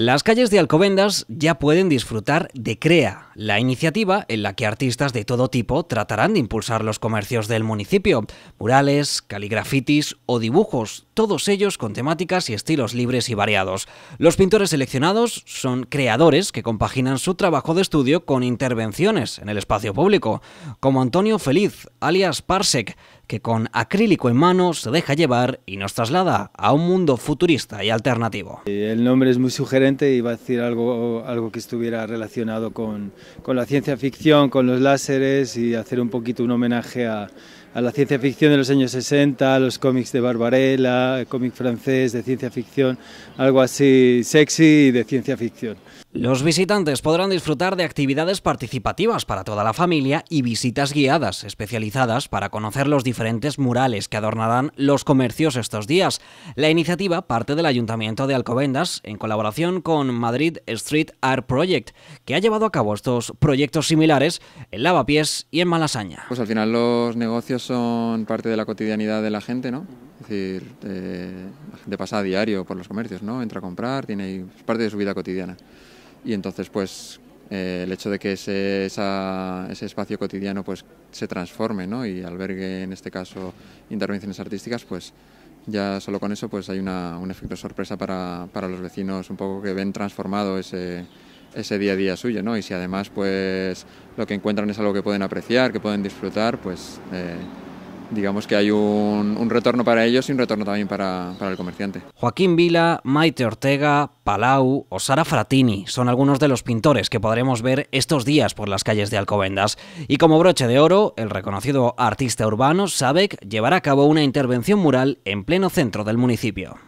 Las calles de Alcobendas ya pueden disfrutar de CREA, la iniciativa en la que artistas de todo tipo tratarán de impulsar los comercios del municipio, murales, caligrafitis o dibujos, todos ellos con temáticas y estilos libres y variados. Los pintores seleccionados son creadores que compaginan su trabajo de estudio con intervenciones en el espacio público, como Antonio Feliz, alias Parsec, que con acrílico en mano se deja llevar y nos traslada a un mundo futurista y alternativo. El nombre es muy sugerente y va a decir algo, algo que estuviera relacionado con con la ciencia ficción, con los láseres y hacer un poquito un homenaje a, la ciencia ficción de los años 60, a los cómics de Barbarella, cómic francés de ciencia ficción, algo así sexy de ciencia ficción. Los visitantes podrán disfrutar de actividades participativas para toda la familia y visitas guiadas especializadas para conocer los diferentes murales que adornarán los comercios estos días. La iniciativa parte del Ayuntamiento de Alcobendas en colaboración con Madrid Street Art Project, que ha llevado a cabo estos proyectos similares en Lavapiés y en Malasaña. Pues al final los negocios son parte de la cotidianidad de la gente, ¿no? Es decir, de eh, la a diario por los comercios, ¿no? Entra a comprar, tiene, es parte de su vida cotidiana. Y entonces, pues eh, el hecho de que ese, ese espacio cotidiano pues se transforme ¿no? y albergue en este caso intervenciones artísticas pues ya solo con eso pues hay una, un efecto sorpresa para, para los vecinos un poco que ven transformado ese, ese día a día suyo, ¿no? Y si además pues lo que encuentran es algo que pueden apreciar, que pueden disfrutar, pues eh, digamos que hay un, retorno para ellos y un retorno también para, para el comerciante. Joaquín Vila, Maite Ortega, Palau o Sara Fratini son algunos de los pintores que podremos ver estos días por las calles de Alcobendas. Y como broche de oro, el reconocido artista urbano Sabek llevará a cabo una intervención mural en pleno centro del municipio.